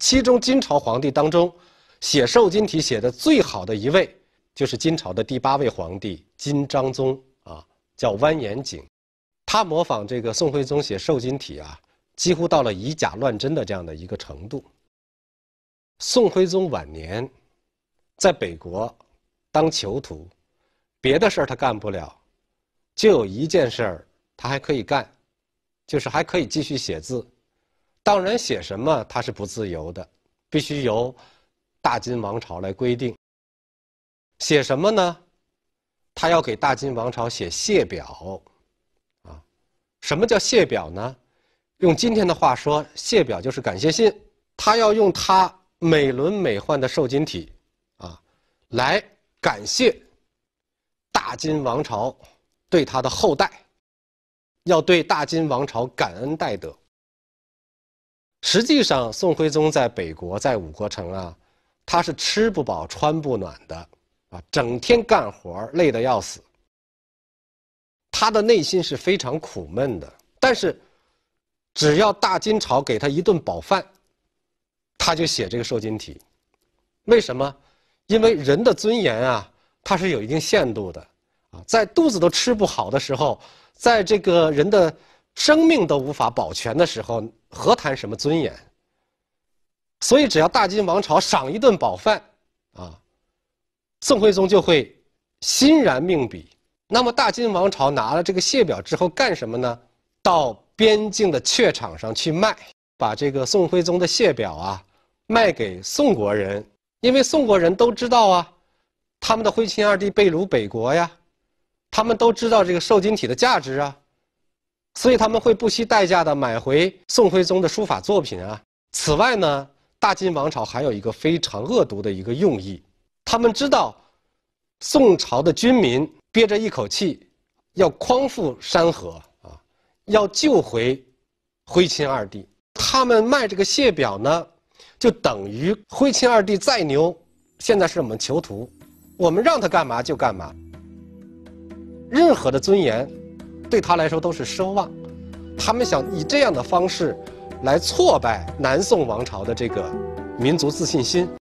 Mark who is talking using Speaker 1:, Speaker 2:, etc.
Speaker 1: 其中金朝皇帝当中，写瘦金体写的最好的一位，就是金朝的第八位皇帝金章宗啊，叫完颜景。他模仿这个宋徽宗写瘦金体啊，几乎到了以假乱真的这样的一个程度。宋徽宗晚年，在北国当囚徒，别的事儿他干不了，就有一件事儿他还可以干，就是还可以继续写字。当然，写什么他是不自由的，必须由大金王朝来规定。写什么呢？他要给大金王朝写谢表，啊，什么叫谢表呢？用今天的话说，谢表就是感谢信。他要用他美轮美奂的瘦金体，啊，来感谢大金王朝对他的后代，要对大金王朝感恩戴德。实际上，宋徽宗在北国，在五国城啊，他是吃不饱、穿不暖的，啊，整天干活累得要死。他的内心是非常苦闷的。但是，只要大金朝给他一顿饱饭，他就写这个《受金体》。为什么？因为人的尊严啊，它是有一定限度的。啊，在肚子都吃不好的时候，在这个人的生命都无法保全的时候。何谈什么尊严？所以，只要大金王朝赏一顿饱饭，啊，宋徽宗就会欣然命笔。那么，大金王朝拿了这个谢表之后干什么呢？到边境的榷场上去卖，把这个宋徽宗的谢表啊卖给宋国人，因为宋国人都知道啊，他们的徽钦二帝被掳北国呀，他们都知道这个受金体的价值啊。所以他们会不惜代价的买回宋徽宗的书法作品啊。此外呢，大金王朝还有一个非常恶毒的一个用意，他们知道宋朝的军民憋着一口气，要匡复山河啊，要救回徽钦二帝。他们卖这个谢表呢，就等于徽钦二帝再牛，现在是我们囚徒，我们让他干嘛就干嘛，任何的尊严。对他来说都是奢望，他们想以这样的方式，来挫败南宋王朝的这个民族自信心。